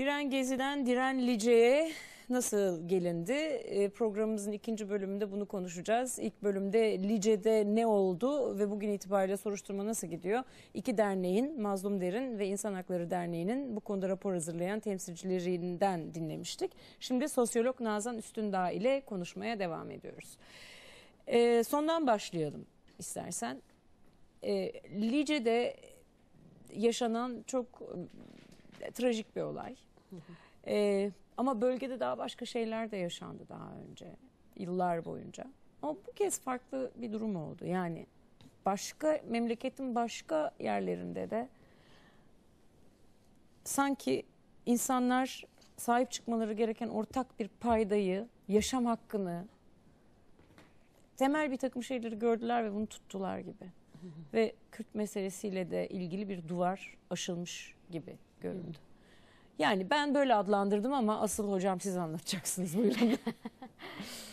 Diren Gezi'den Diren Lice'ye nasıl gelindi? E, programımızın ikinci bölümünde bunu konuşacağız. İlk bölümde Lice'de ne oldu ve bugün itibariyle soruşturma nasıl gidiyor? İki derneğin, Mazlum Derin ve İnsan Hakları Derneği'nin bu konuda rapor hazırlayan temsilcilerinden dinlemiştik. Şimdi sosyolog Nazan Üstündağ ile konuşmaya devam ediyoruz. E, sondan başlayalım istersen. E, Lice'de yaşanan çok e, trajik bir olay e, ama bölgede daha başka şeyler de yaşandı daha önce yıllar boyunca. Ama bu kez farklı bir durum oldu. Yani başka memleketin başka yerlerinde de sanki insanlar sahip çıkmaları gereken ortak bir paydayı, yaşam hakkını, temel bir takım şeyleri gördüler ve bunu tuttular gibi. ve Kürt meselesiyle de ilgili bir duvar aşılmış gibi göründü. Yani ben böyle adlandırdım ama asıl hocam siz anlatacaksınız buyurun.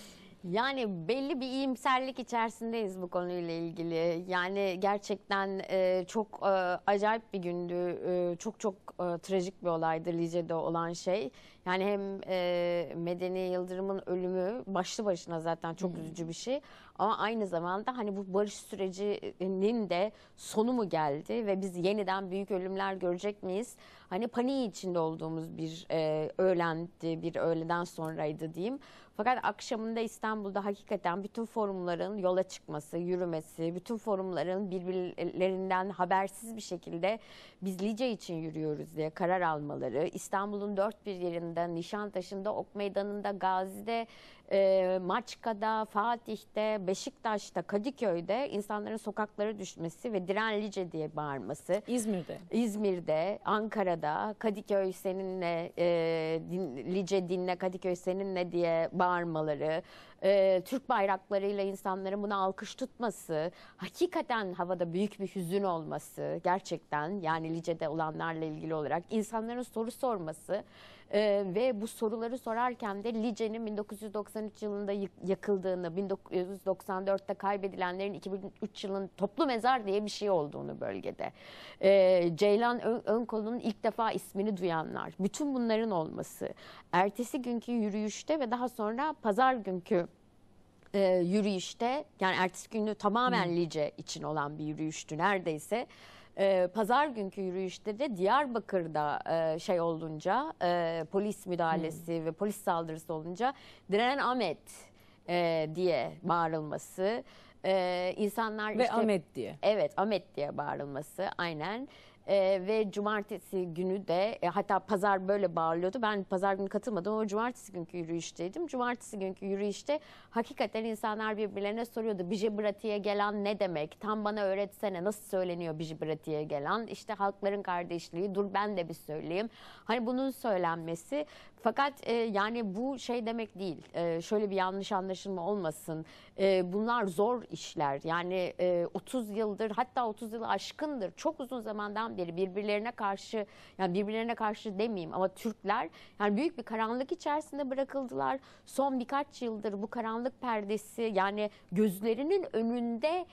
Yani belli bir iyimserlik içerisindeyiz bu konuyla ilgili. Yani gerçekten e, çok e, acayip bir gündü. E, çok çok e, trajik bir olaydı Lice'de olan şey. Yani hem e, Medeni Yıldırım'ın ölümü başlı başına zaten çok hmm. üzücü bir şey. Ama aynı zamanda hani bu barış sürecinin de sonu mu geldi ve biz yeniden büyük ölümler görecek miyiz? Hani paniği içinde olduğumuz bir e, öğlendi, bir öğleden sonraydı diyeyim. Fakat akşamında İstanbul'da hakikaten bütün forumların yola çıkması, yürümesi, bütün forumların birbirlerinden habersiz bir şekilde biz Lice için yürüyoruz diye karar almaları, İstanbul'un dört bir yerinde, Nişantaşı'nda, Ok Meydanı'nda, Gazi'de e, Maçka'da, Fatih'te, Beşiktaş'ta, Kadıköy'de insanların sokaklara düşmesi ve direnlice diye bağırması. İzmir'de. İzmir'de, Ankara'da, Kadıköy seninle, e, din, Lice dinle, Kadıköy seninle diye bağırmaları, e, Türk bayraklarıyla insanların buna alkış tutması, hakikaten havada büyük bir hüzün olması gerçekten yani Lice'de olanlarla ilgili olarak insanların soru sorması, ee, ve bu soruları sorarken de Lice'nin 1993 yılında yakıldığını, 1994'te kaybedilenlerin 2003 yılın toplu mezar diye bir şey olduğunu bölgede. Ee, Ceylan Ön Önkolu'nun ilk defa ismini duyanlar, bütün bunların olması, ertesi günkü yürüyüşte ve daha sonra pazar günkü e, yürüyüşte yani ertesi günü tamamen Lice için olan bir yürüyüştü neredeyse. E, Pazar günkü yürüyüşte de Diyarbakır'da e, şey olunca e, polis müdahalesi hmm. ve polis saldırısı olunca direnen Ahmet e, diye bağırılması. Ee, insanlar ve işte, Ahmet diye. Evet Ahmet diye bağırılması aynen. E, ve cumartesi günü de e, hatta pazar böyle bağırıyordu. Ben pazar günü katılmadım ama cumartesi günkü yürüyüşteydim. Cumartesi günkü yürüyüşte hakikaten insanlar birbirlerine soruyordu. Bijibrati'ye gelen ne demek? Tam bana öğretsene nasıl söyleniyor Bijibrati'ye gelen? İşte halkların kardeşliği dur ben de bir söyleyeyim. Hani bunun söylenmesi fakat e, yani bu şey demek değil. E, şöyle bir yanlış anlaşılma olmasın. E, bunlar zor işler. Yani e, 30 yıldır hatta 30 yılı aşkındır. Çok uzun zamandan beri birbirlerine karşı yani birbirlerine karşı demeyeyim ama Türkler yani büyük bir karanlık içerisinde bırakıldılar. Son birkaç yıldır bu karanlık perdesi yani gözlerinin önünde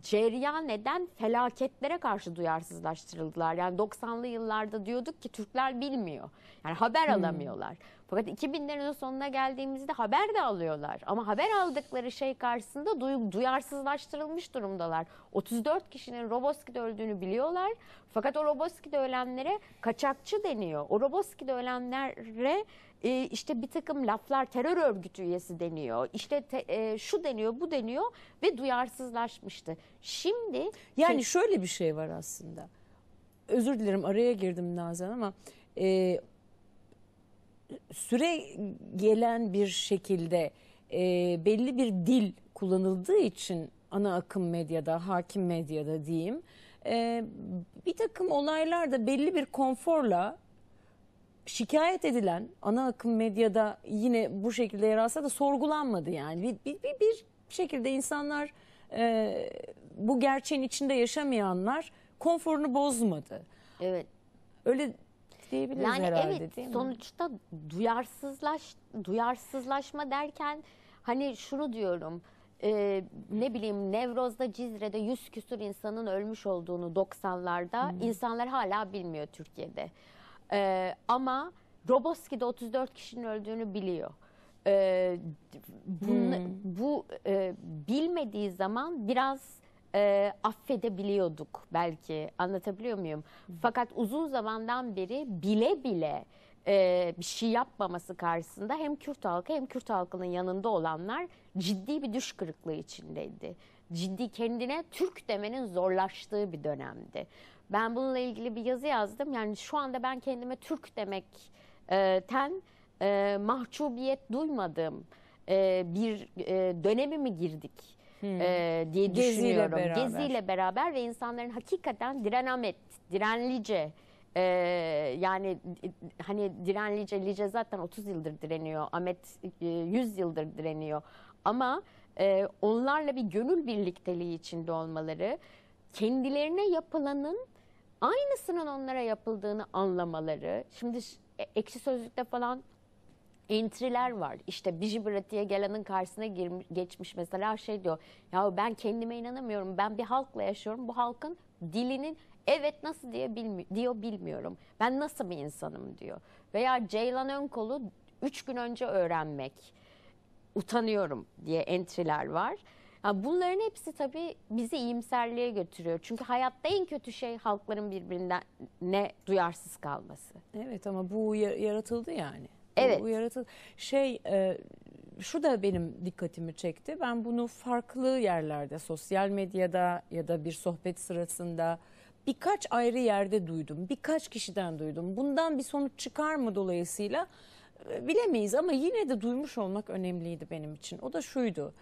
cereyan neden felaketlere karşı duyarsızlaştırıldılar. Yani 90'lı yıllarda diyorduk ki Türkler bilmiyor. Yani haber hmm. alamıyorlar. Fakat 2000'lerin sonuna geldiğimizde haber de alıyorlar. Ama haber aldıkları şey karşısında duy duyarsızlaştırılmış durumdalar. 34 kişinin Roboski'de öldüğünü biliyorlar. Fakat o Roboski'de ölenlere kaçakçı deniyor. O Roboski'de ölenlere e, işte bir takım laflar terör örgütü üyesi deniyor. İşte te, e, şu deniyor bu deniyor ve duyarsızlaşmıştı. Şimdi... Yani şey- şöyle bir şey var aslında. Özür dilerim araya girdim Nazan ama... E, süre gelen bir şekilde e, belli bir dil kullanıldığı için ana akım medyada, hakim medyada diyeyim. E, bir takım olaylarda belli bir konforla şikayet edilen ana akım medyada yine bu şekilde yer alsa da sorgulanmadı yani. Bir, bir, bir, bir şekilde insanlar e, bu gerçeğin içinde yaşamayanlar konforunu bozmadı. Evet. Öyle diyebiliriz yani herhalde evet, değil mi? Sonuçta duyarsızlaş, duyarsızlaşma derken hani şunu diyorum e, ne bileyim Nevroz'da Cizre'de yüz küsur insanın ölmüş olduğunu 90'larda hmm. insanlar hala bilmiyor Türkiye'de. E, ama Roboski'de 34 kişinin öldüğünü biliyor. E, bunu, hmm. Bu e, bilmediği zaman biraz e, affedebiliyorduk belki anlatabiliyor muyum? Fakat uzun zamandan beri bile bile e, bir şey yapmaması karşısında hem Kürt halkı hem Kürt halkının yanında olanlar ciddi bir düş kırıklığı içindeydi. Ciddi kendine Türk demenin zorlaştığı bir dönemdi. Ben bununla ilgili bir yazı yazdım. Yani şu anda ben kendime Türk demekten e, mahcubiyet duymadığım e, bir e, dönemi mi girdik? hmm. e, diye Geziyle düşünüyorum. Beraber. Geziyle beraber ve insanların hakikaten direnamet, direnlice e, yani hani direnlice, Lice zaten 30 yıldır direniyor. Ahmet 100 yıldır direniyor. Ama e, onlarla bir gönül birlikteliği içinde olmaları, kendilerine yapılanın aynısının onlara yapıldığını anlamaları. Şimdi e, ekşi sözlükte falan entriler var. İşte Bijibrati'ye gelenin karşısına girmiş, geçmiş mesela şey diyor. Ya ben kendime inanamıyorum. Ben bir halkla yaşıyorum. Bu halkın dilinin evet nasıl diye bilmi diyor bilmiyorum. Ben nasıl bir insanım diyor. Veya Ceylan Önkol'u 3 gün önce öğrenmek utanıyorum diye entriler var. Yani bunların hepsi tabii bizi iyimserliğe götürüyor. Çünkü hayatta en kötü şey halkların birbirinden ne duyarsız kalması. Evet ama bu yaratıldı yani. Evet. Bu yaratıl şey e, şu da benim dikkatimi çekti. Ben bunu farklı yerlerde, sosyal medyada ya da bir sohbet sırasında birkaç ayrı yerde duydum. Birkaç kişiden duydum. Bundan bir sonuç çıkar mı dolayısıyla e, bilemeyiz ama yine de duymuş olmak önemliydi benim için. O da şuydu.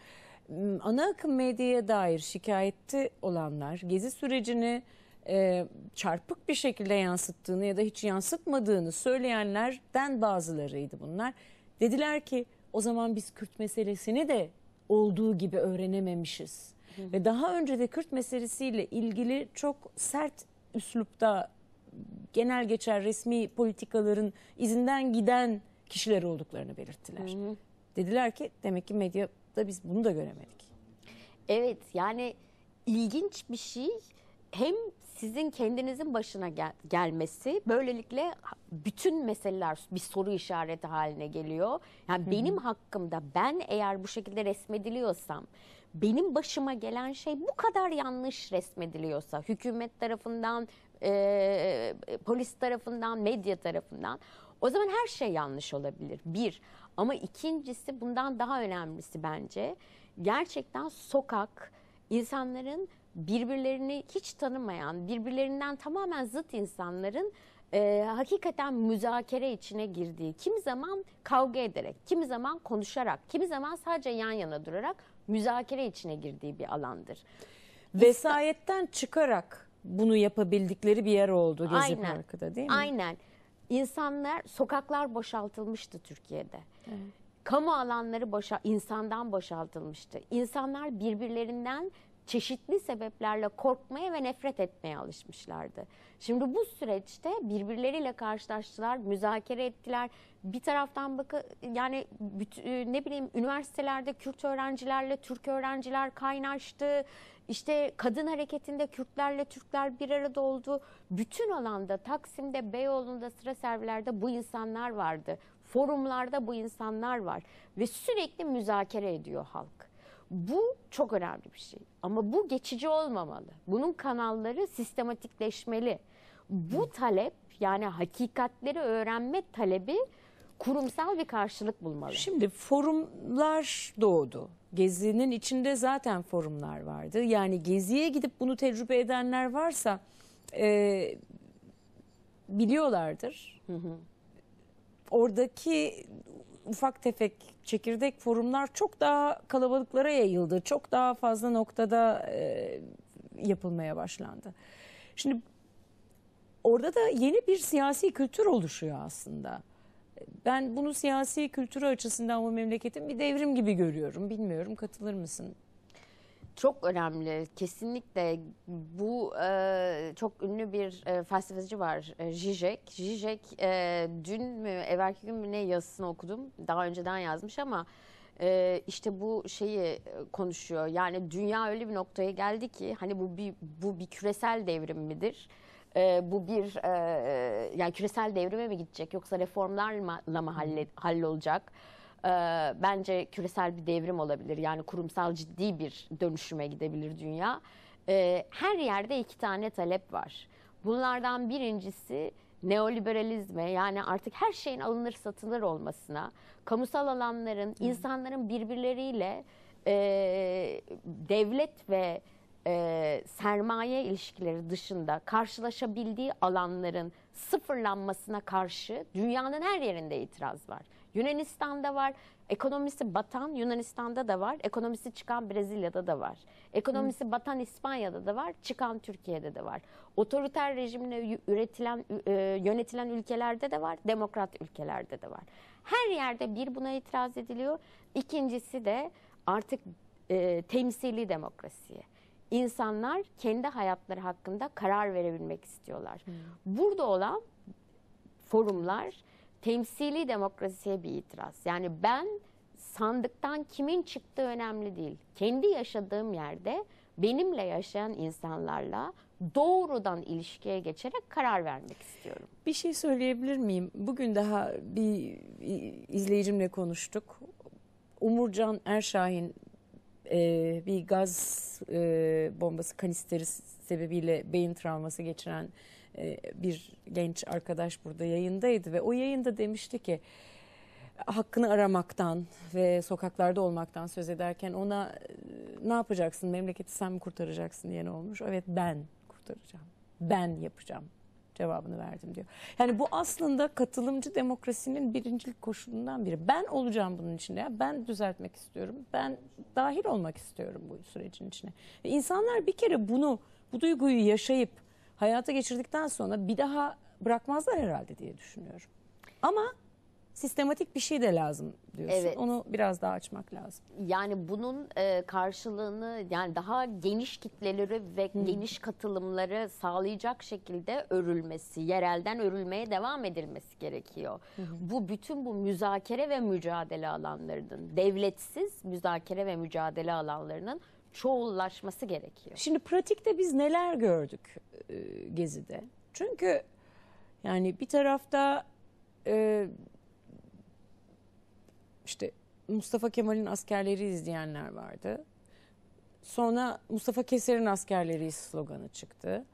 Ana akım medyaya dair şikayetçi olanlar gezi sürecini e, çarpık bir şekilde yansıttığını ya da hiç yansıtmadığını söyleyenlerden bazılarıydı bunlar. Dediler ki o zaman biz Kürt meselesini de olduğu gibi öğrenememişiz. Ve daha önce de Kürt meselesiyle ilgili çok sert üslupta genel geçer resmi politikaların izinden giden kişiler olduklarını belirttiler. Hı hı. Dediler ki demek ki medyada biz bunu da göremedik. Evet yani ilginç bir şey hem sizin kendinizin başına gel gelmesi böylelikle bütün meseleler bir soru işareti haline geliyor. Yani Hı benim hakkımda ben eğer bu şekilde resmediliyorsam benim başıma gelen şey bu kadar yanlış resmediliyorsa hükümet tarafından, e, polis tarafından, medya tarafından o zaman her şey yanlış olabilir. Bir ama ikincisi bundan daha önemlisi bence gerçekten sokak insanların birbirlerini hiç tanımayan, birbirlerinden tamamen zıt insanların e, hakikaten müzakere içine girdiği, kimi zaman kavga ederek, kimi zaman konuşarak, kimi zaman sadece yan yana durarak müzakere içine girdiği bir alandır. Vesayetten çıkarak bunu yapabildikleri bir yer oldu Gezi aynen, Parkı'da değil mi? Aynen. İnsanlar, sokaklar boşaltılmıştı Türkiye'de. Evet. Kamu alanları boşa, insandan boşaltılmıştı. İnsanlar birbirlerinden çeşitli sebeplerle korkmaya ve nefret etmeye alışmışlardı. Şimdi bu süreçte birbirleriyle karşılaştılar, müzakere ettiler. Bir taraftan bakı yani e, ne bileyim üniversitelerde Kürt öğrencilerle Türk öğrenciler kaynaştı. İşte kadın hareketinde Kürtlerle Türkler bir arada oldu. Bütün alanda Taksim'de, Beyoğlu'nda, sıra servilerde bu insanlar vardı. Forumlarda bu insanlar var ve sürekli müzakere ediyor halk. Bu çok önemli bir şey. Ama bu geçici olmamalı. Bunun kanalları sistematikleşmeli. Bu talep yani hakikatleri öğrenme talebi kurumsal bir karşılık bulmalı. Şimdi forumlar doğdu. Gezi'nin içinde zaten forumlar vardı. Yani Gezi'ye gidip bunu tecrübe edenler varsa e, biliyorlardır. Hı hı. Oradaki ufak tefek çekirdek forumlar çok daha kalabalıklara yayıldı. Çok daha fazla noktada e, yapılmaya başlandı. Şimdi orada da yeni bir siyasi kültür oluşuyor aslında. Ben bunu siyasi kültürü açısından bu memleketin bir devrim gibi görüyorum. Bilmiyorum katılır mısın? Çok önemli. Kesinlikle bu e, çok ünlü bir e, felsefeci var e, Zizek. Zizek e, dün mü evvelki gün mü ne yazısını okudum. Daha önceden yazmış ama e, işte bu şeyi e, konuşuyor. Yani dünya öyle bir noktaya geldi ki hani bu bir, bu bir küresel devrim midir? e, bu bir e, e yani küresel devrime mi gidecek yoksa reformlarla mı halle, hallolacak? e, bence küresel bir devrim olabilir. Yani kurumsal ciddi bir dönüşüme gidebilir dünya. E, her yerde iki tane talep var. Bunlardan birincisi neoliberalizme yani artık her şeyin alınır satılır olmasına, kamusal alanların, Hı. insanların birbirleriyle e, devlet ve e, sermaye ilişkileri dışında karşılaşabildiği alanların sıfırlanmasına karşı dünyanın her yerinde itiraz var. Yunanistan'da var. Ekonomisi batan Yunanistan'da da var. Ekonomisi çıkan Brezilya'da da var. Ekonomisi Hı. batan İspanya'da da var. Çıkan Türkiye'de de var. Otoriter rejimle üretilen e, yönetilen ülkelerde de var. Demokrat ülkelerde de var. Her yerde bir buna itiraz ediliyor. İkincisi de artık e, temsili demokrasiye. İnsanlar kendi hayatları hakkında karar verebilmek istiyorlar. Hmm. Burada olan forumlar temsili demokrasiye bir itiraz. Yani ben sandıktan kimin çıktığı önemli değil. Kendi yaşadığım yerde benimle yaşayan insanlarla doğrudan ilişkiye geçerek karar vermek istiyorum. Bir şey söyleyebilir miyim? Bugün daha bir izleyicimle konuştuk. Umurcan Erşahin e, bir gaz e, bombası kanisteri sebebiyle beyin travması geçiren e, bir genç arkadaş burada yayındaydı ve o yayında demişti ki hakkını aramaktan ve sokaklarda olmaktan söz ederken ona e, ne yapacaksın memleketi sen mi kurtaracaksın diye ne olmuş? Evet ben kurtaracağım. Ben yapacağım cevabını verdim diyor. Yani bu aslında katılımcı demokrasinin birincil koşulundan biri. Ben olacağım bunun içinde. Ya. Ben düzeltmek istiyorum. Ben dahil olmak istiyorum bu sürecin içine. Ve insanlar bir kere bunu, bu duyguyu yaşayıp hayata geçirdikten sonra bir daha bırakmazlar herhalde diye düşünüyorum. Ama sistematik bir şey de lazım diyorsun. Evet. Onu biraz daha açmak lazım. Yani bunun e, karşılığını yani daha geniş kitleleri ve hmm. geniş katılımları sağlayacak şekilde örülmesi, yerelden örülmeye devam edilmesi gerekiyor. Hmm. Bu bütün bu müzakere ve mücadele alanlarının, devletsiz müzakere ve mücadele alanlarının çoğullaşması gerekiyor. Şimdi pratikte biz neler gördük e, Gezi'de? Çünkü yani bir tarafta e, işte Mustafa Kemal'in askerleri izleyenler vardı. Sonra Mustafa Keser'in askerleri sloganı çıktı.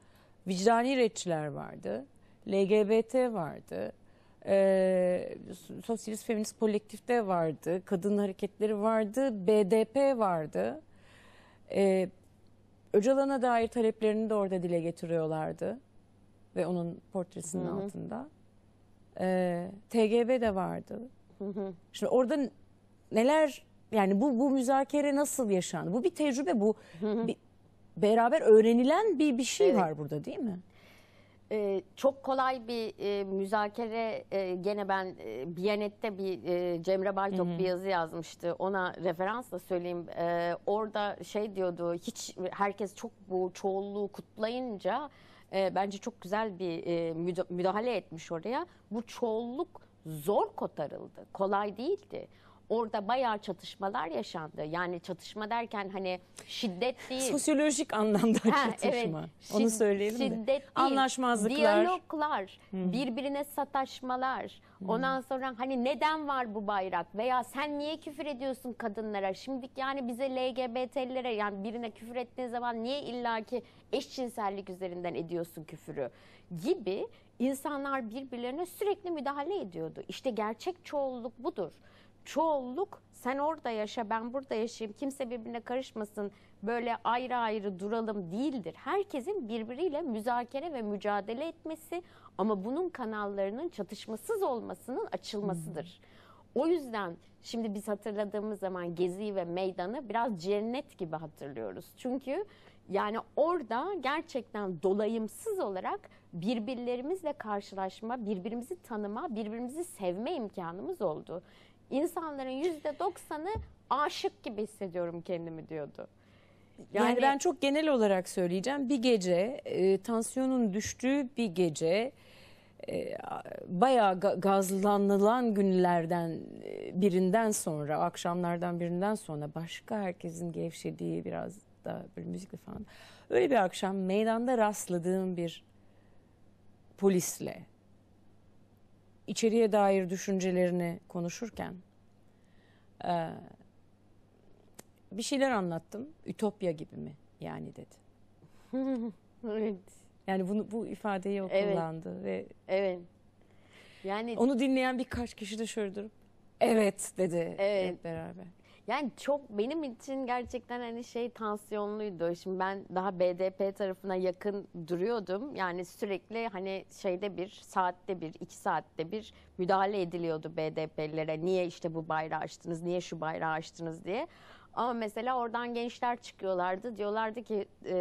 Vicdani retçiler vardı. LGBT vardı. E, Sosyalist Feminist Kolektif'te vardı. Kadın hareketleri vardı. BDP vardı. E, Öcalan'a dair taleplerini de orada dile getiriyorlardı. Ve onun portresinin Hı -hı. altında. E, ee, TGB de vardı. Hı -hı. Şimdi orada neler yani bu bu müzakere nasıl yaşandı? Bu bir tecrübe bu. Hı -hı. Bir, beraber öğrenilen bir bir şey evet. var burada değil mi? Ee, çok kolay bir e, müzakere e, gene ben e, Biyanet'te bir e, Cemre Baytok bir yazı yazmıştı ona referansla söyleyeyim e, orada şey diyordu hiç herkes çok bu çoğulluğu kutlayınca e, bence çok güzel bir e, müdahale etmiş oraya bu çoğulluk zor kotarıldı kolay değildi orada bayağı çatışmalar yaşandı. Yani çatışma derken hani şiddet değil. Sosyolojik anlamda ha, çatışma. Evet, Onu söyleyelim şiddet de. Değil, Anlaşmazlıklar. Diyaloglar, hmm. birbirine sataşmalar. Hmm. Ondan sonra hani neden var bu bayrak veya sen niye küfür ediyorsun kadınlara? Şimdi yani bize LGBT'lere yani birine küfür ettiğin zaman niye illaki eşcinsellik üzerinden ediyorsun küfürü gibi insanlar birbirlerine sürekli müdahale ediyordu. İşte gerçek çoğulluk budur çoğulluk sen orada yaşa ben burada yaşayayım kimse birbirine karışmasın böyle ayrı ayrı duralım değildir. Herkesin birbiriyle müzakere ve mücadele etmesi ama bunun kanallarının çatışmasız olmasının açılmasıdır. O yüzden şimdi biz hatırladığımız zaman Gezi'yi ve Meydan'ı biraz cennet gibi hatırlıyoruz. Çünkü yani orada gerçekten dolayımsız olarak birbirlerimizle karşılaşma, birbirimizi tanıma, birbirimizi sevme imkanımız oldu. İnsanların yüzde doksanı aşık gibi hissediyorum kendimi diyordu. Yani, yani ben çok genel olarak söyleyeceğim. Bir gece e, tansiyonun düştüğü bir gece e, bayağı ga gazlanılan günlerden e, birinden sonra, akşamlardan birinden sonra başka herkesin gevşediği biraz da böyle müzikli falan. Öyle bir akşam meydanda rastladığım bir polisle içeriye dair düşüncelerini konuşurken e, bir şeyler anlattım. Ütopya gibi mi yani dedi. evet. Yani bunu bu ifadeyi o evet. kullandı ve evet. Yani onu dinleyen birkaç kişi de şöyle durup evet dedi evet. hep beraber. Yani çok benim için gerçekten hani şey tansiyonluydu. Şimdi ben daha BDP tarafına yakın duruyordum. Yani sürekli hani şeyde bir saatte bir iki saatte bir müdahale ediliyordu BDP'lere. Niye işte bu bayrağı açtınız, niye şu bayrağı açtınız diye. Ama mesela oradan gençler çıkıyorlardı. Diyorlardı ki e,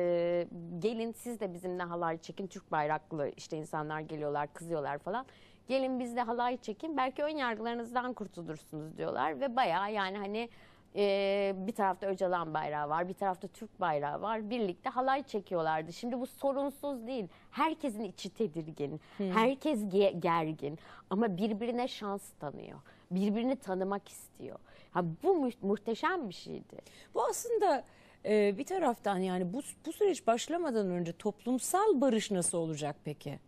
gelin siz de bizimle halay çekin. Türk bayraklı işte insanlar geliyorlar kızıyorlar falan. Gelin bizle halay çekin belki ön yargılarınızdan kurtulursunuz diyorlar. Ve baya yani hani ee, bir tarafta Öcalan bayrağı var, bir tarafta Türk bayrağı var. Birlikte halay çekiyorlardı. Şimdi bu sorunsuz değil. Herkesin içi tedirgin, hmm. herkes ge gergin ama birbirine şans tanıyor. Birbirini tanımak istiyor. Ha, bu mu muhteşem bir şeydi. Bu aslında e, bir taraftan yani bu, bu süreç başlamadan önce toplumsal barış nasıl olacak peki?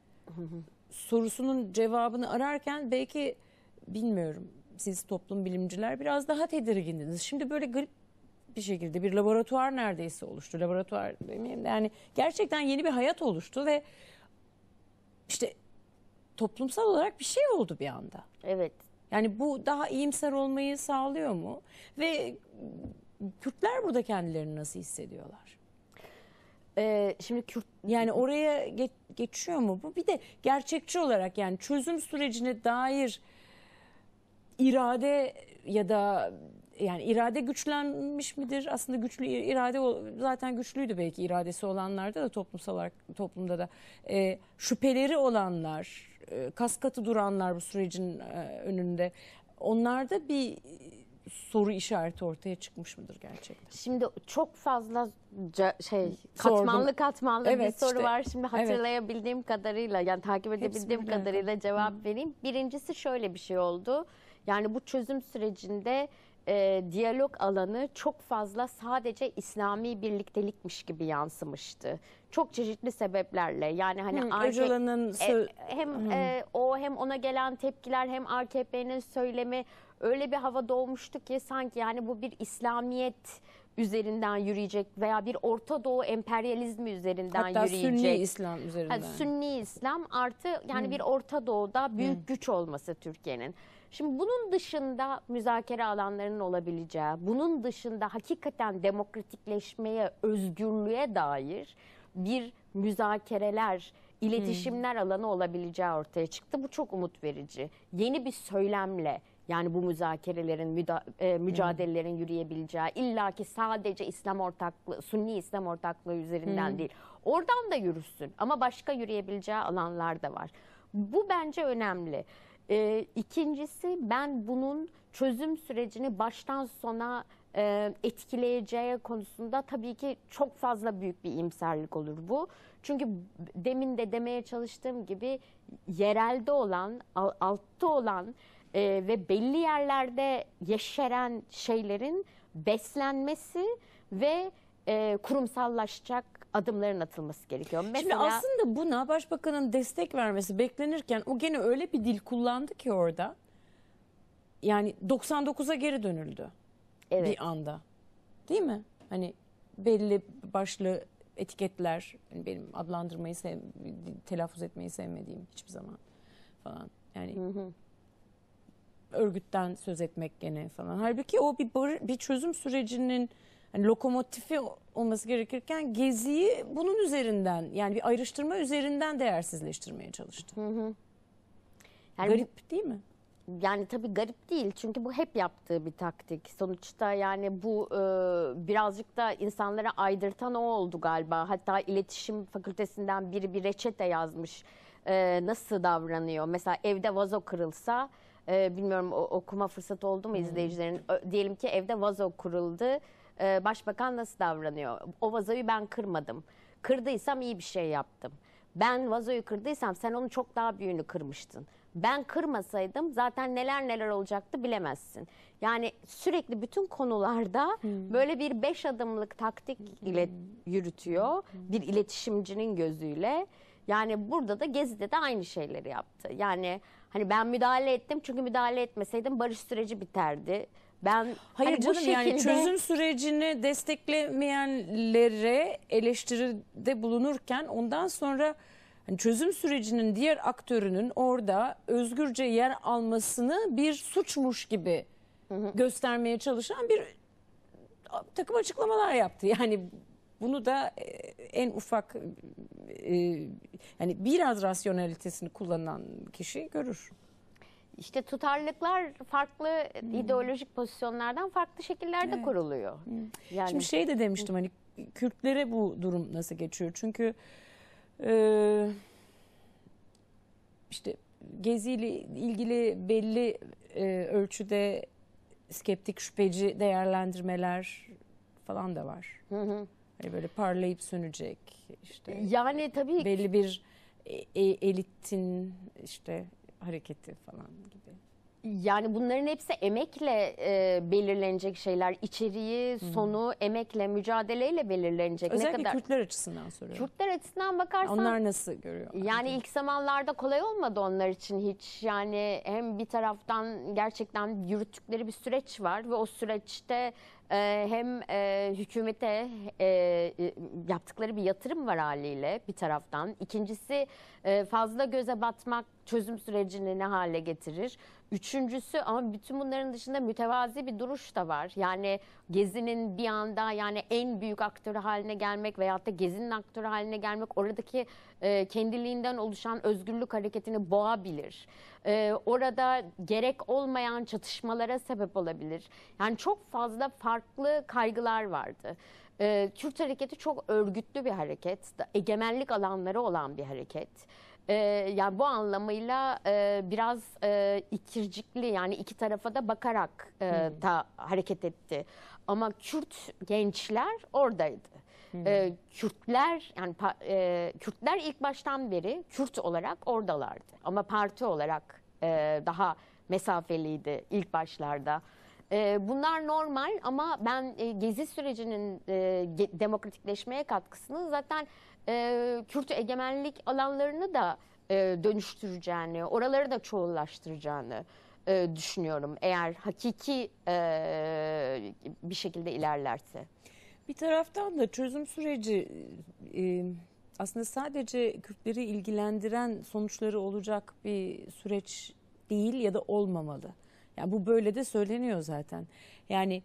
Sorusunun cevabını ararken belki bilmiyorum siz toplum bilimciler biraz daha tedirgindiniz. Şimdi böyle grip bir şekilde bir laboratuvar neredeyse oluştu. Laboratuvar demeyeyim de yani gerçekten yeni bir hayat oluştu ve işte toplumsal olarak bir şey oldu bir anda. Evet. Yani bu daha iyimser olmayı sağlıyor mu? Ve Kürtler burada kendilerini nasıl hissediyorlar? Ee, şimdi Kürt yani oraya geç, geçiyor mu bu? Bir de gerçekçi olarak yani çözüm sürecine dair irade ya da yani irade güçlenmiş midir? Aslında güçlü irade zaten güçlüydü belki iradesi olanlarda da toplumsal olarak toplumda da e, şüpheleri olanlar, e, kaskatı duranlar bu sürecin e, önünde. Onlarda bir soru işareti ortaya çıkmış mıdır gerçekten? Şimdi çok fazla şey katmanlı Sordum. katmanlı evet, bir soru işte. var. Şimdi hatırlayabildiğim evet. kadarıyla yani takip edebildiğim Hepsi kadarıyla cevap vereyim. Birincisi şöyle bir şey oldu. Yani bu çözüm sürecinde e, diyalog alanı çok fazla sadece İslami birliktelikmiş gibi yansımıştı. Çok çeşitli sebeplerle yani hani hmm, e, hem e, o hem ona gelen tepkiler hem AKP'nin söylemi öyle bir hava doğmuştu ki sanki yani bu bir İslamiyet üzerinden yürüyecek veya bir Orta Doğu emperyalizmi üzerinden Hatta yürüyecek. Hatta Sünni İslam üzerinden. Yani Sünni İslam artı yani hmm. bir Orta Doğu'da büyük hmm. güç olması Türkiye'nin. Şimdi bunun dışında müzakere alanlarının olabileceği, bunun dışında hakikaten demokratikleşmeye, özgürlüğe dair bir müzakereler, iletişimler hmm. alanı olabileceği ortaya çıktı. Bu çok umut verici. Yeni bir söylemle yani bu müzakerelerin, müda, e, hmm. mücadelelerin hmm. yürüyebileceği illaki sadece İslam ortaklığı, Sunni İslam ortaklığı üzerinden hmm. değil. Oradan da yürüsün ama başka yürüyebileceği alanlar da var. Bu bence önemli. E, ikincisi ben bunun çözüm sürecini baştan sona e, etkileyeceği konusunda tabii ki çok fazla büyük bir imserlik olur bu. Çünkü demin de demeye çalıştığım gibi yerelde olan, altta olan e, ve belli yerlerde yeşeren şeylerin beslenmesi ve e, kurumsallaşacak adımların atılması gerekiyor. Mesela, Şimdi aslında buna başbakanın destek vermesi beklenirken o gene öyle bir dil kullandı ki orada. Yani 99'a geri dönüldü evet. bir anda. Değil mi? Hani belli başlı etiketler hani benim adlandırmayı sev, telaffuz etmeyi sevmediğim hiçbir zaman falan. Yani hı hı. örgütten söz etmek gene falan. Halbuki o bir bir çözüm sürecinin yani lokomotifi olması gerekirken Gezi'yi bunun üzerinden yani bir ayrıştırma üzerinden değersizleştirmeye çalıştı. Hı hı. Yani garip değil mi? Yani tabii garip değil çünkü bu hep yaptığı bir taktik. Sonuçta yani bu e, birazcık da insanlara aydırtan o oldu galiba. Hatta iletişim fakültesinden biri bir reçete yazmış. E, nasıl davranıyor? Mesela evde vazo kırılsa e, bilmiyorum okuma fırsatı oldu mu hmm. izleyicilerin? Hmm. Diyelim ki evde vazo kuruldu e, başbakan nasıl davranıyor? O vazoyu ben kırmadım. Kırdıysam iyi bir şey yaptım. Ben vazoyu kırdıysam sen onu çok daha büyüğünü kırmıştın. Ben kırmasaydım zaten neler neler olacaktı bilemezsin. Yani sürekli bütün konularda hmm. böyle bir beş adımlık taktik hmm. ile yürütüyor. Hmm. Bir iletişimcinin gözüyle. Yani burada da Gezi'de de aynı şeyleri yaptı. Yani hani ben müdahale ettim çünkü müdahale etmeseydim barış süreci biterdi ben Hayır hani canım bu şekilde... yani çözüm sürecini desteklemeyenlere eleştiride bulunurken ondan sonra yani çözüm sürecinin diğer aktörünün orada özgürce yer almasını bir suçmuş gibi göstermeye çalışan bir takım açıklamalar yaptı. Yani bunu da e, en ufak e, yani biraz rasyonalitesini kullanan kişi görür. İşte tutarlıklar farklı hmm. ideolojik pozisyonlardan farklı şekillerde evet. kuruluyor. Hmm. Yani... Şimdi şey de demiştim hani Kürtlere bu durum nasıl geçiyor? Çünkü e, işte Gezi ile ilgili belli e, ölçüde skeptik, şüpheci değerlendirmeler falan da var. Hı hı. Hani böyle parlayıp sönecek işte. Yani tabii belli bir e, e elitin işte hareketi falan gibi. Yani bunların hepsi emekle e, belirlenecek şeyler. İçeriği, Hı-hı. sonu emekle, mücadeleyle belirlenecek. Özellikle ne kadar... Kürtler açısından soruyorum. Kürtler açısından bakarsan... Onlar nasıl görüyor? Yani ilk zamanlarda kolay olmadı onlar için hiç. Yani hem bir taraftan gerçekten yürüttükleri bir süreç var ve o süreçte ee, hem e, hükümete e, e, yaptıkları bir yatırım var haliyle bir taraftan. İkincisi e, fazla göze batmak çözüm sürecini ne hale getirir? Üçüncüsü ama bütün bunların dışında mütevazi bir duruş da var. Yani Gezi'nin bir anda yani en büyük aktörü haline gelmek veyahut da Gezi'nin aktörü haline gelmek oradaki e, kendiliğinden oluşan özgürlük hareketini boğabilir. E, orada gerek olmayan çatışmalara sebep olabilir. Yani çok fazla farklı kaygılar vardı. E, Kürt hareketi çok örgütlü bir hareket, egemenlik alanları olan bir hareket e, yani bu anlamıyla e, biraz e, ikircikli yani iki tarafa da bakarak e, da hareket etti. Ama Kürt gençler oradaydı. E, Kürtler yani e, Kürtler ilk baştan beri Kürt olarak oradalardı. Ama parti olarak e, daha mesafeliydi ilk başlarda. E, bunlar normal ama ben e, gezi sürecinin e, demokratikleşmeye katkısını zaten e, Kürt egemenlik alanlarını da e, dönüştüreceğini, oraları da çoğullaştıracağını e, düşünüyorum eğer hakiki e, bir şekilde ilerlerse. Bir taraftan da çözüm süreci e, aslında sadece Kürtleri ilgilendiren sonuçları olacak bir süreç değil ya da olmamalı. Yani bu böyle de söyleniyor zaten. Yani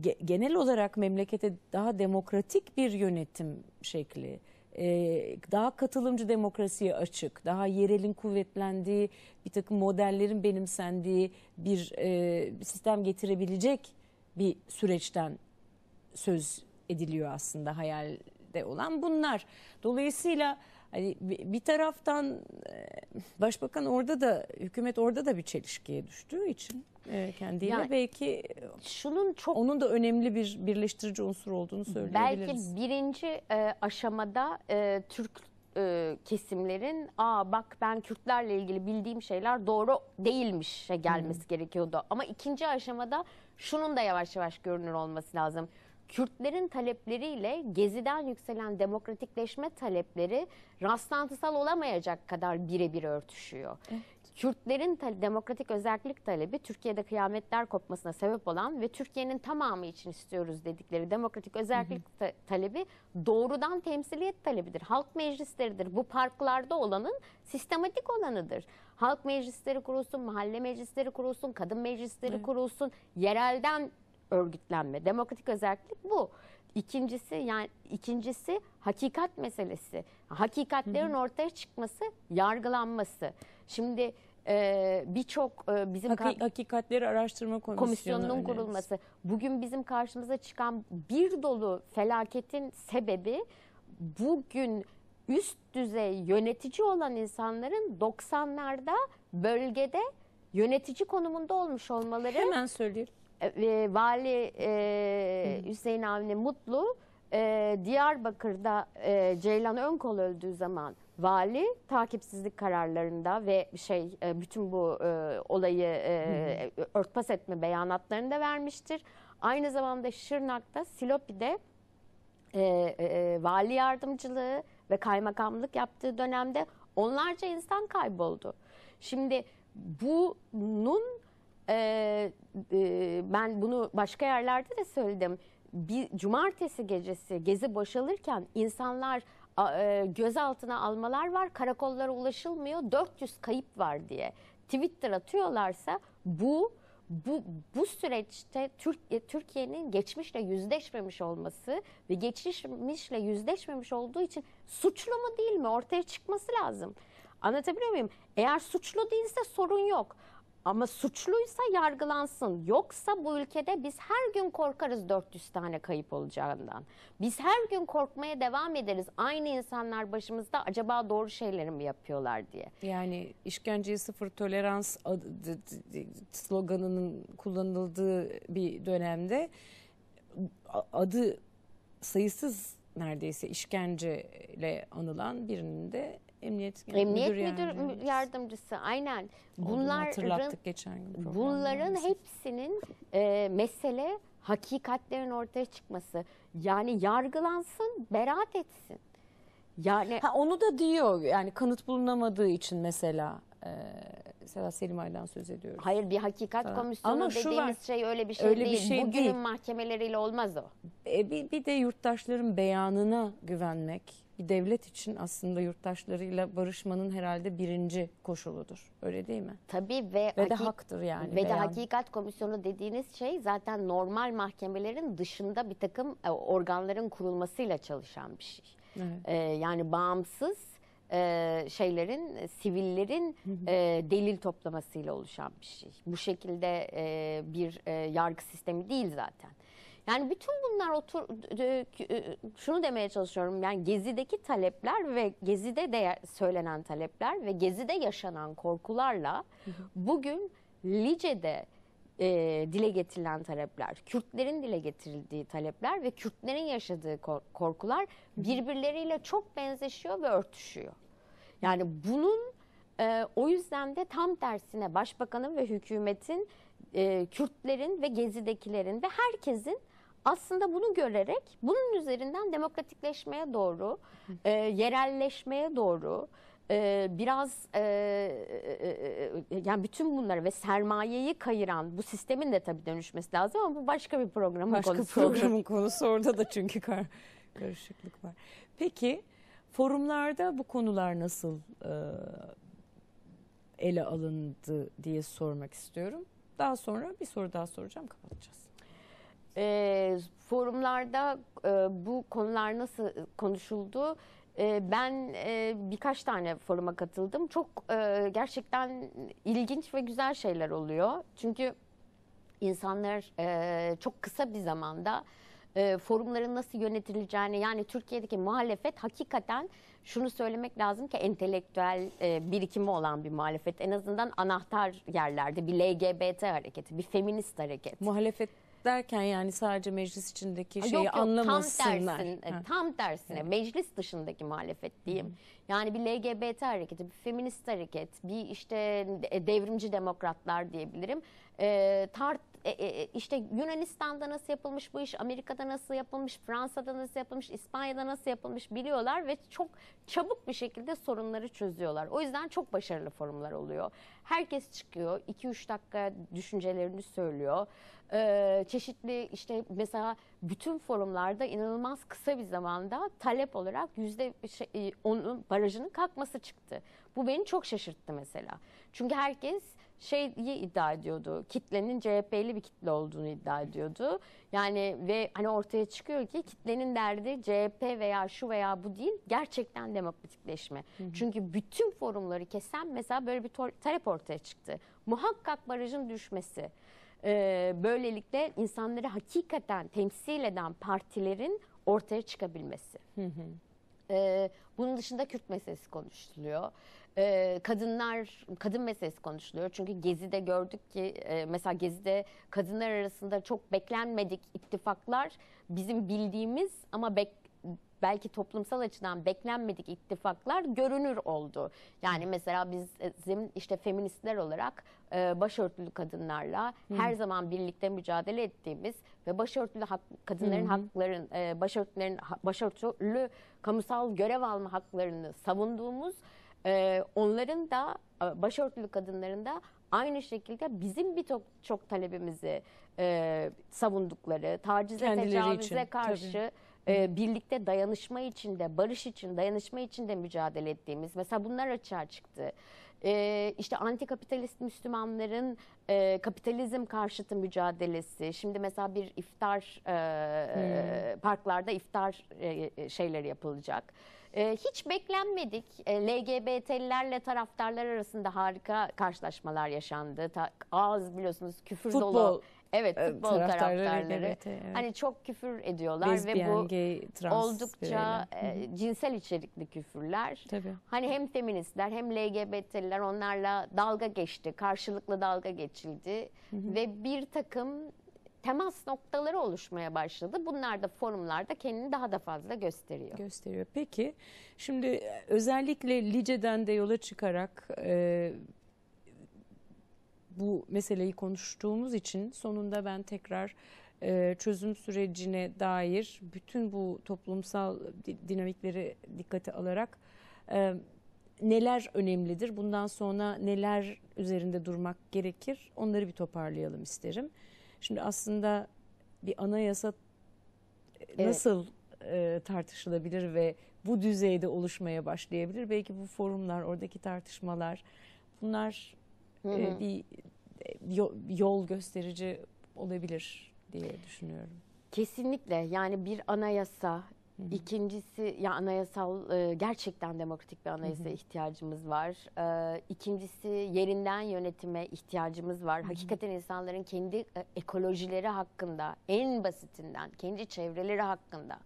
ge genel olarak memlekete daha demokratik bir yönetim şekli, ee, daha katılımcı demokrasiye açık, daha yerelin kuvvetlendiği, bir takım modellerin benimsendiği bir e, sistem getirebilecek bir süreçten söz ediliyor aslında hayalde olan bunlar. Dolayısıyla Hani bir taraftan e, başbakan orada da hükümet orada da bir çelişkiye düştüğü için e, kendiyle yani, belki şunun çok onun da önemli bir birleştirici unsur olduğunu söyleyebiliriz. Belki birinci e, aşamada e, Türk e, kesimlerin aa bak ben Kürtlerle ilgili bildiğim şeyler doğru değilmiş gelmesi hmm. gerekiyordu. Ama ikinci aşamada şunun da yavaş yavaş görünür olması lazım. Kürtlerin talepleriyle Gezi'den yükselen demokratikleşme talepleri rastlantısal olamayacak kadar birebir örtüşüyor. Evet. Kürtlerin demokratik özellik talebi Türkiye'de kıyametler kopmasına sebep olan ve Türkiye'nin tamamı için istiyoruz dedikleri demokratik özellik hı talebi doğrudan temsiliyet talebidir. Halk meclisleridir. Bu parklarda olanın sistematik olanıdır. Halk meclisleri kurulsun, mahalle meclisleri kurulsun, kadın meclisleri evet. kurulsun, yerelden örgütlenme. Demokratik özellik bu. İkincisi yani ikincisi hakikat meselesi. Hakikatlerin hı hı. ortaya çıkması, yargılanması. Şimdi e, birçok e, bizim Hak hakikatleri araştırma komisyonu komisyonunun önerisi. kurulması. Bugün bizim karşımıza çıkan bir dolu felaketin sebebi bugün üst düzey yönetici olan insanların 90'larda bölgede yönetici konumunda olmuş olmaları. Hemen söyleyelim ve Vali e, Hüseyin Avni Mutlu e, Diyarbakır'da e, Ceylan Önkol öldüğü zaman vali takipsizlik kararlarında ve şey e, bütün bu e, olayı e, örtbas etme beyanatlarını da vermiştir. Aynı zamanda Şırnak'ta Silopi'de e, e, vali yardımcılığı ve kaymakamlık yaptığı dönemde onlarca insan kayboldu. Şimdi bunun ee, e, ben bunu başka yerlerde de söyledim. Bir cumartesi gecesi gezi boşalırken insanlar e, gözaltına almalar var, karakollara ulaşılmıyor, 400 kayıp var diye Twitter atıyorlarsa bu bu, bu süreçte e, Türkiye'nin geçmişle yüzleşmemiş olması ve geçmişle yüzleşmemiş olduğu için suçlu mu değil mi ortaya çıkması lazım. Anlatabiliyor muyum? Eğer suçlu değilse sorun yok. Ama suçluysa yargılansın. Yoksa bu ülkede biz her gün korkarız 400 tane kayıp olacağından. Biz her gün korkmaya devam ederiz. Aynı insanlar başımızda acaba doğru şeyleri mi yapıyorlar diye. Yani işkenceye sıfır tolerans sloganının kullanıldığı bir dönemde adı sayısız neredeyse işkenceyle anılan birinin de Emniyet Genel Emniyet Müdür, Müdür yani. Yardımcısı aynen. Bunlar hatırlattık geçen gün. Bunların hepsinin e, mesele hakikatlerin ortaya çıkması. Yani yargılansın, beraat etsin. Yani ha, onu da diyor yani kanıt bulunamadığı için mesela e, Seda Selim Ay'dan söz ediyoruz. Hayır bir hakikat tamam. komisyonu Ama dediğimiz var, şey öyle bir şey öyle değil. Bir şey Bugünün değil. mahkemeleriyle olmaz o. E, bir, bir de yurttaşların beyanına güvenmek bir devlet için aslında yurttaşlarıyla barışmanın herhalde birinci koşuludur. Öyle değil mi? Tabii ve, ve de haktır yani. Ve beyan. de hakikat komisyonu dediğiniz şey zaten normal mahkemelerin dışında bir takım e, organların kurulmasıyla çalışan bir şey. Evet. Ee, yani bağımsız e, şeylerin, sivillerin e, delil toplamasıyla oluşan bir şey. Bu şekilde e, bir e, yargı sistemi değil zaten. Yani bütün bunlar otur e, e, şunu demeye çalışıyorum. Yani gezideki talepler ve gezide de söylenen talepler ve gezide yaşanan korkularla bugün Lice'de e, dile getirilen talepler, Kürtlerin dile getirildiği talepler ve Kürtlerin yaşadığı korkular birbirleriyle çok benzeşiyor ve örtüşüyor. Yani bunun e, o yüzden de tam tersine başbakanın ve hükümetin e, Kürtlerin ve gezidekilerin ve herkesin aslında bunu görerek bunun üzerinden demokratikleşmeye doğru, e, yerelleşmeye doğru e, biraz e, e, e, yani bütün bunları ve sermayeyi kayıran bu sistemin de tabii dönüşmesi lazım ama bu başka bir programın başka konusu. Başka programın konusu orada da çünkü kar, karışıklık var. Peki forumlarda bu konular nasıl e, ele alındı diye sormak istiyorum. Daha sonra bir soru daha soracağım kapatacağız e, forumlarda e, bu konular nasıl konuşuldu? E, ben e, birkaç tane foruma katıldım. Çok e, gerçekten ilginç ve güzel şeyler oluyor. Çünkü insanlar e, çok kısa bir zamanda e, forumların nasıl yönetileceğini yani Türkiye'deki muhalefet hakikaten şunu söylemek lazım ki entelektüel e, birikimi olan bir muhalefet en azından anahtar yerlerde bir LGBT hareketi bir feminist hareket. Muhalefet derken yani sadece meclis içindeki şeyi yok, yok, anlamasınlar. Tam, dersin, tam tersine evet. meclis dışındaki muhalefet diyeyim. Hı. Yani bir LGBT hareketi, bir feminist hareket, bir işte devrimci demokratlar diyebilirim. E, tart e, e, e, işte Yunanistan'da nasıl yapılmış bu iş, Amerika'da nasıl yapılmış, Fransa'da nasıl yapılmış, İspanya'da nasıl yapılmış biliyorlar ve çok çabuk bir şekilde sorunları çözüyorlar. O yüzden çok başarılı forumlar oluyor. Herkes çıkıyor, 2-3 dakika düşüncelerini söylüyor. Ee, çeşitli işte mesela bütün forumlarda inanılmaz kısa bir zamanda talep olarak yüzde şey, e, onun barajının kalkması çıktı. Bu beni çok şaşırttı mesela. Çünkü herkes şeyi iddia ediyordu. Kitlenin CHP'li bir kitle olduğunu iddia ediyordu. Yani ve hani ortaya çıkıyor ki kitlenin derdi CHP veya şu veya bu değil gerçekten demokratikleşme. Hı hı. Çünkü bütün forumları kesen mesela böyle bir talep ortaya çıktı. Muhakkak barajın düşmesi. Ee, böylelikle insanları hakikaten temsil eden partilerin ortaya çıkabilmesi. Hı hı. Ee, bunun dışında Kürt meselesi konuşuluyor e, kadınlar kadın meselesi konuşuluyor. Çünkü Gezi'de gördük ki e, mesela Gezi'de kadınlar arasında çok beklenmedik ittifaklar bizim bildiğimiz ama bek, belki toplumsal açıdan beklenmedik ittifaklar görünür oldu. Yani mesela bizim e, işte feministler olarak e, başörtülü kadınlarla Hı. her zaman birlikte mücadele ettiğimiz ve başörtülü hak, kadınların Hı. hakların e, başörtülerin başörtülü kamusal görev alma haklarını savunduğumuz ee, onların da e, başörtülü kadınların da aynı şekilde bizim birçok çok talebimizi e, savundukları, tacize, Kendileri tecavüze için, karşı e, birlikte dayanışma içinde, barış için, dayanışma içinde mücadele ettiğimiz mesela bunlar açığa çıktı. E, işte antikapitalist Müslümanların e, kapitalizm karşıtı mücadelesi. Şimdi mesela bir iftar e, e hmm. parklarda iftar e, e şeyleri yapılacak. E, hiç beklenmedik e, ee, LGBT'lilerle taraftarlar arasında harika karşılaşmalar yaşandı. Ta, ağız biliyorsunuz küfür Futbol. dolu. Evet e, futbol taraftarları, taraftarları. LGBT, evet. hani çok küfür ediyorlar Lesbiyen, ve bu gay, trans oldukça e, cinsel içerikli küfürler. Tabii. Hani hem feministler hem LGBT'liler onlarla dalga geçti, karşılıklı dalga geçildi Hı -hı. ve bir takım temas noktaları oluşmaya başladı. Bunlar da forumlarda kendini daha da fazla gösteriyor. Gösteriyor. Peki şimdi e, özellikle Lice'den de yola çıkarak e, bu meseleyi konuştuğumuz için sonunda ben tekrar e, çözüm sürecine dair bütün bu toplumsal dinamikleri dikkate alarak e, neler önemlidir, bundan sonra neler üzerinde durmak gerekir onları bir toparlayalım isterim. Şimdi aslında bir anayasa e, evet. nasıl e, tartışılabilir ve bu düzeyde oluşmaya başlayabilir? Belki bu forumlar, oradaki tartışmalar bunlar E, bir, bir e, yol gösterici olabilir diye düşünüyorum. Kesinlikle yani bir anayasa, Hı-hı. İkincisi ya anayasal e, gerçekten demokratik bir anayasa Hı-hı. ihtiyacımız var. E, ikincisi yerinden yönetime ihtiyacımız var. Hı-hı. Hakikaten insanların kendi e, ekolojileri hakkında en basitinden kendi çevreleri hakkında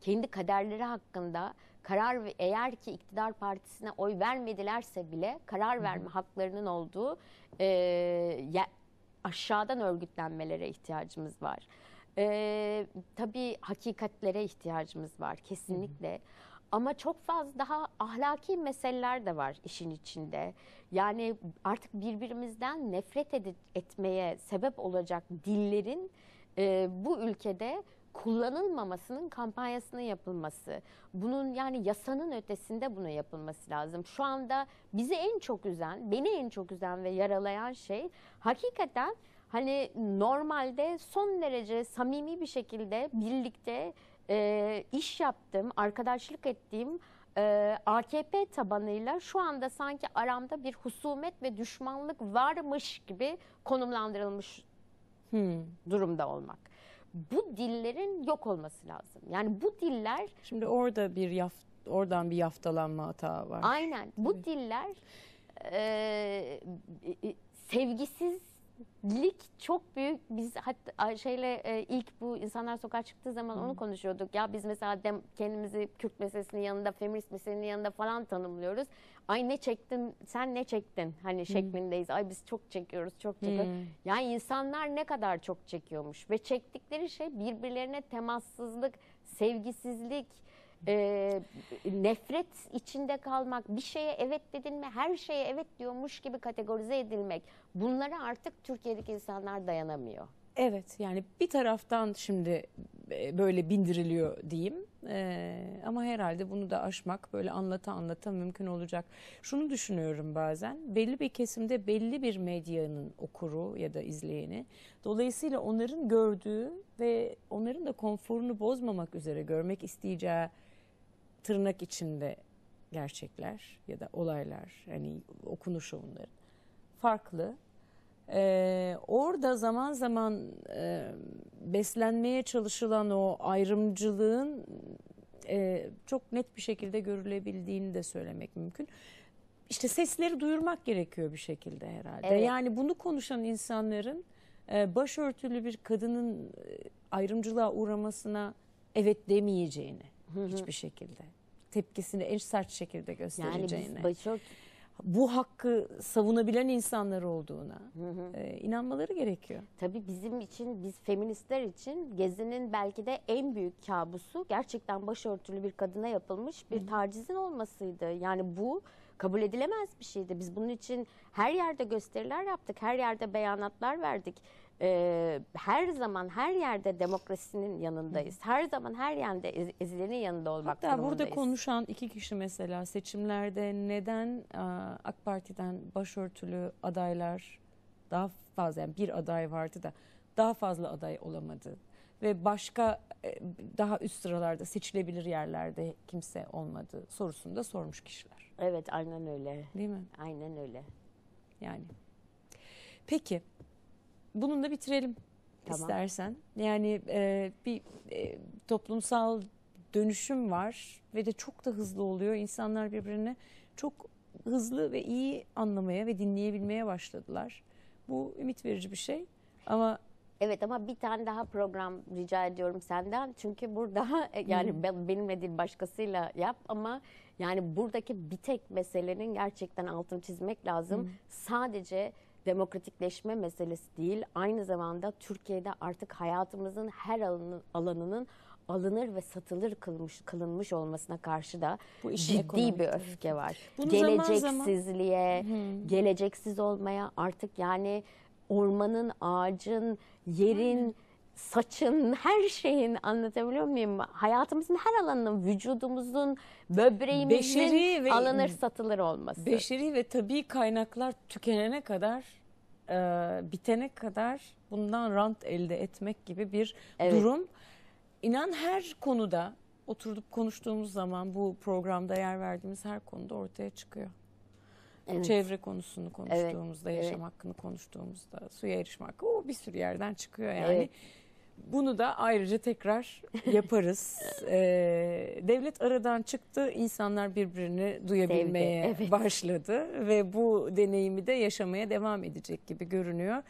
kendi kaderleri hakkında karar ve eğer ki iktidar partisine oy vermedilerse bile karar Hı-hı. verme haklarının olduğu e, ya, aşağıdan örgütlenmelere ihtiyacımız var. Ee, tabii hakikatlere ihtiyacımız var kesinlikle. Hı hı. Ama çok fazla daha ahlaki meseleler de var işin içinde. Yani artık birbirimizden nefret ed- etmeye sebep olacak dillerin e, bu ülkede kullanılmamasının kampanyasının yapılması. Bunun yani yasanın ötesinde bunu yapılması lazım. Şu anda bizi en çok üzen, beni en çok üzen ve yaralayan şey hakikaten hani normalde son derece samimi bir şekilde birlikte e, iş yaptım, arkadaşlık ettiğim e, AKP tabanıyla şu anda sanki aramda bir husumet ve düşmanlık varmış gibi konumlandırılmış hmm. durumda olmak. Bu dillerin yok olması lazım. Yani bu diller... Şimdi orada bir yaf, oradan bir yaftalanma hata var. Aynen. Bu Tabii. diller e, sevgisiz lik çok büyük biz hatta şeyle e, ilk bu insanlar sokağa çıktığı zaman Hı. onu konuşuyorduk. Ya biz mesela dem, kendimizi Kürt meselesinin yanında, feminist meselesinin yanında falan tanımlıyoruz. Ay ne çektin, sen ne çektin hani Hı. Ay biz çok çekiyoruz, çok çekiyoruz. Hı. Yani insanlar ne kadar çok çekiyormuş ve çektikleri şey birbirlerine temassızlık, sevgisizlik, e, nefret içinde kalmak, bir şeye evet dedin mi her şeye evet diyormuş gibi kategorize edilmek. Bunlara artık Türkiye'deki insanlar dayanamıyor. Evet yani bir taraftan şimdi e, böyle bindiriliyor diyeyim ee, ama herhalde bunu da aşmak böyle anlata anlata mümkün olacak. Şunu düşünüyorum bazen belli bir kesimde belli bir medyanın okuru ya da izleyeni dolayısıyla onların gördüğü ve onların da konforunu bozmamak üzere görmek isteyeceği tırnak içinde gerçekler ya da olaylar hani okunuşu bunların farklı. Ee, orada zaman zaman e, beslenmeye çalışılan o ayrımcılığın e, çok net bir şekilde görülebildiğini de söylemek mümkün. İşte sesleri duyurmak gerekiyor bir şekilde herhalde. Evet. Yani bunu konuşan insanların e, başörtülü bir kadının e, ayrımcılığa uğramasına evet demeyeceğini hı hı. hiçbir şekilde tepkisini en sert şekilde göstereceğine. Yani biz çok bu hakkı savunabilen insanlar olduğuna hı hı. E, inanmaları gerekiyor. Tabii bizim için, biz feministler için Gezi'nin belki de en büyük kabusu gerçekten başörtülü bir kadına yapılmış bir hı hı. tacizin olmasıydı. Yani bu kabul edilemez bir şeydi. Biz bunun için her yerde gösteriler yaptık, her yerde beyanatlar verdik e, her zaman her yerde demokrasinin yanındayız. Her zaman her yerde ez, ezilenin yanında olmak Hatta durumundayız. Hatta burada konuşan iki kişi mesela seçimlerde neden AK Parti'den başörtülü adaylar daha fazla yani bir aday vardı da daha fazla aday olamadı ve başka e, daha üst sıralarda seçilebilir yerlerde kimse olmadı sorusunu da sormuş kişiler. Evet aynen öyle. Değil mi? Aynen öyle. Yani. Peki bununla bitirelim tamam. istersen. Yani e, bir e, toplumsal dönüşüm var ve de çok da hızlı oluyor. İnsanlar birbirini çok hızlı ve iyi anlamaya ve dinleyebilmeye başladılar. Bu ümit verici bir şey ama Evet ama bir tane daha program rica ediyorum senden. Çünkü burada e, yani benimle değil başkasıyla yap ama yani buradaki bir tek meselenin gerçekten altını çizmek lazım. Hmm. Sadece demokratikleşme meselesi değil. Aynı zamanda Türkiye'de artık hayatımızın her alanının alınır ve satılır kılmış, kılınmış olmasına karşı da Bu ciddi bir öfke var. Bunu Geleceksizliğe, zaman... Hmm. geleceksiz olmaya artık yani ormanın, ağacın, yerin... Aynen saçın, her şeyin anlatabiliyor muyum? Hayatımızın her alanının, vücudumuzun, böbreğimizin beşeri ve, alınır satılır olması. Beşeri ve tabii kaynaklar tükenene kadar, e, bitene kadar bundan rant elde etmek gibi bir evet. durum. İnan her konuda oturup konuştuğumuz zaman bu programda yer verdiğimiz her konuda ortaya çıkıyor. Evet. Çevre konusunu konuştuğumuzda, evet. yaşam evet. hakkını konuştuğumuzda, suya erişme hakkı o bir sürü yerden çıkıyor yani. Evet. Bunu da ayrıca tekrar yaparız. ee, devlet aradan çıktı, insanlar birbirini duyabilmeye Sevdi, evet. başladı ve bu deneyimi de yaşamaya devam edecek gibi görünüyor.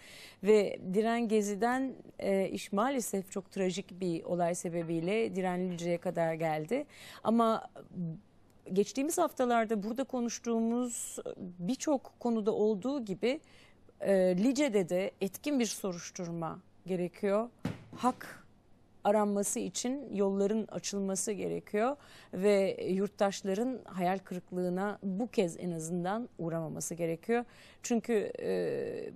Ve Diren Gezi'den e, iş maalesef çok trajik bir olay sebebiyle Direnlice'ye kadar geldi. Ama geçtiğimiz haftalarda burada konuştuğumuz birçok konuda olduğu gibi e, Lice'de de etkin bir soruşturma gerekiyor. Hak aranması için yolların açılması gerekiyor ve yurttaşların hayal kırıklığına bu kez en azından uğramaması gerekiyor. Çünkü e,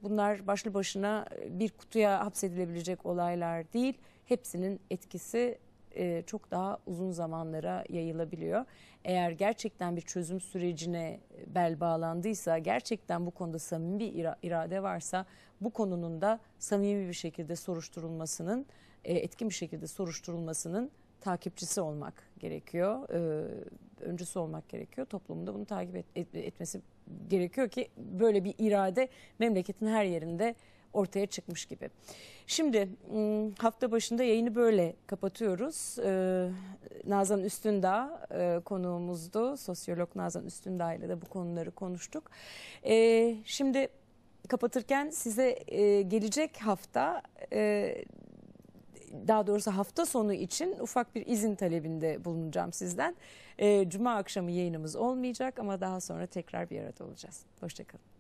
bunlar başlı başına bir kutuya hapsedilebilecek olaylar değil. Hepsinin etkisi e, çok daha uzun zamanlara yayılabiliyor. Eğer gerçekten bir çözüm sürecine e, bel bağlandıysa, gerçekten bu konuda samimi bir irade varsa bu konunun da samimi bir şekilde soruşturulmasının, e, etkin bir şekilde soruşturulmasının takipçisi olmak gerekiyor. E, öncüsü olmak gerekiyor. Toplumda bunu takip et, et, etmesi gerekiyor ki böyle bir irade memleketin her yerinde ortaya çıkmış gibi. Şimdi ıı, hafta başında yayını böyle kapatıyoruz. Ee, Nazan Üstündağ e, konuğumuzdu. Sosyolog Nazan Üstündağ ile de bu konuları konuştuk. Ee, şimdi kapatırken size e, gelecek hafta e, daha doğrusu hafta sonu için ufak bir izin talebinde bulunacağım sizden. Ee, Cuma akşamı yayınımız olmayacak ama daha sonra tekrar bir arada olacağız. Hoşçakalın.